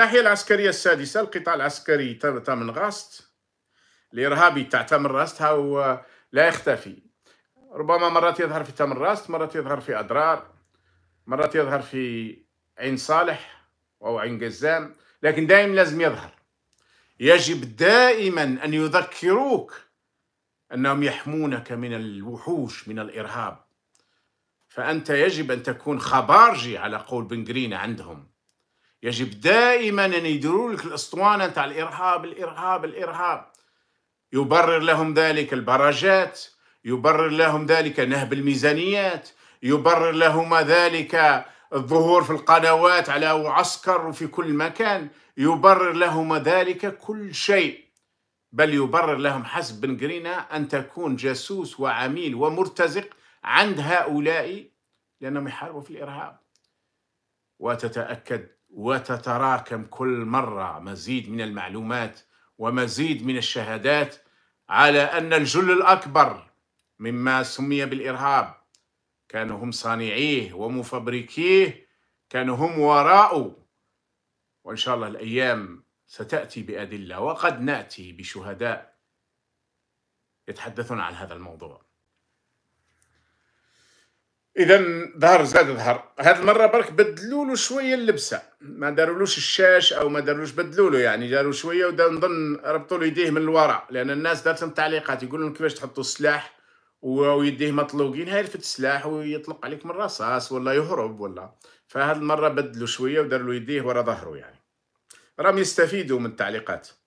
الناحية العسكرية السادسة القطاع العسكري تاع غاست الإرهابي تاع راست هو لا يختفي ربما مرات يظهر في تمن راست مرات يظهر في أدرار مرات يظهر في عين صالح أو عين قزام لكن دائما لازم يظهر يجب دائما أن يذكروك أنهم يحمونك من الوحوش من الإرهاب فأنت يجب أن تكون خبارجي على قول بنجرين عندهم يجب دائما أن يديروا لك الأسطوانة نتاع الإرهاب الإرهاب الإرهاب يبرر لهم ذلك البراجات يبرر لهم ذلك نهب الميزانيات يبرر لهم ذلك الظهور في القنوات على وعسكر وفي كل مكان يبرر لهم ذلك كل شيء بل يبرر لهم حسب بن جرينا أن تكون جاسوس وعميل ومرتزق عند هؤلاء لأنهم يحاربوا في الإرهاب وتتأكد وتتراكم كل مرة مزيد من المعلومات ومزيد من الشهادات على أن الجل الأكبر مما سمي بالإرهاب كانوا هم صانعيه ومفبركيه كانوا هم وراءه وإن شاء الله الأيام ستأتي بأدلة وقد نأتي بشهداء يتحدثون عن هذا الموضوع اذا ظهر زاد ظهر هذه المره برك بدلوا له شويه اللبسه ما دارولوش الشاش او ما دارولوش بدلوا له يعني داروا شويه نظن ربطوا له يديه من الوراء لان الناس دارت تعليقات يقول لهم كيفاش تحطوا السلاح ويديه مطلوقين هيلفت السلاح ويطلق عليك من الرصاص ولا يهرب ولا فهذه المره بدلوا شويه وداروا له يديه ورا ظهره يعني راهم يستفيدوا من التعليقات